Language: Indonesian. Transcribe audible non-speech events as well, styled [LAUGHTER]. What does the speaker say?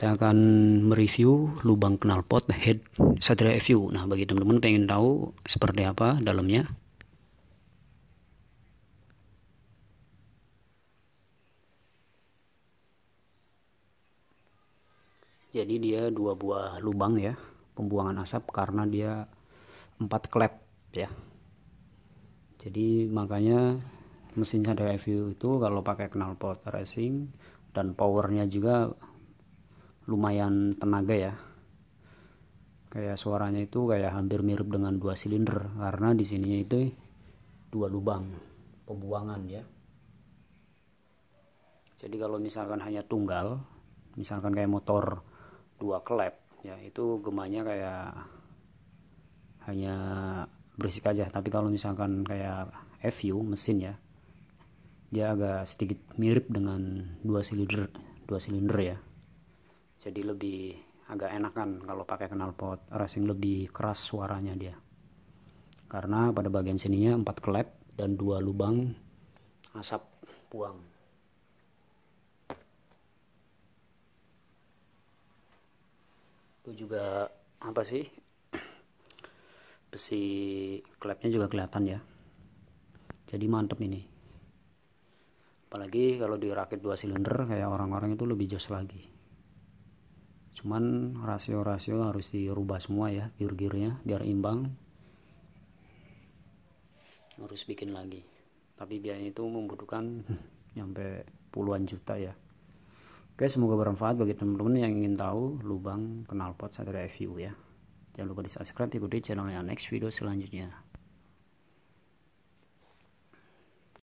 kita akan mereview lubang knalpot head satria FU nah bagi teman-teman pengen tahu seperti apa dalamnya jadi dia dua buah lubang ya pembuangan asap karena dia empat klep ya jadi makanya mesin Satria FU itu kalau pakai knalpot racing dan powernya juga lumayan tenaga ya kayak suaranya itu kayak hampir mirip dengan dua silinder karena di sininya itu dua lubang pembuangan ya jadi kalau misalkan hanya tunggal misalkan kayak motor dua klep ya itu gemanya kayak hanya berisik aja tapi kalau misalkan kayak FU mesin ya dia agak sedikit mirip dengan dua silinder dua silinder ya jadi lebih agak enakan kalau pakai knalpot racing lebih keras suaranya dia karena pada bagian sininya empat klep dan dua lubang asap buang itu juga apa sih besi klepnya juga kelihatan ya jadi mantep ini apalagi kalau dirakit dua silinder kayak orang-orang itu lebih jos lagi cuman rasio-rasio harus dirubah semua ya gear girnya biar imbang harus bikin lagi tapi biayanya itu membutuhkan sampai [LAUGHS] puluhan juta ya oke semoga bermanfaat bagi teman-teman yang ingin tahu lubang knalpot satria FU ya jangan lupa di subscribe ikuti channel yang next video selanjutnya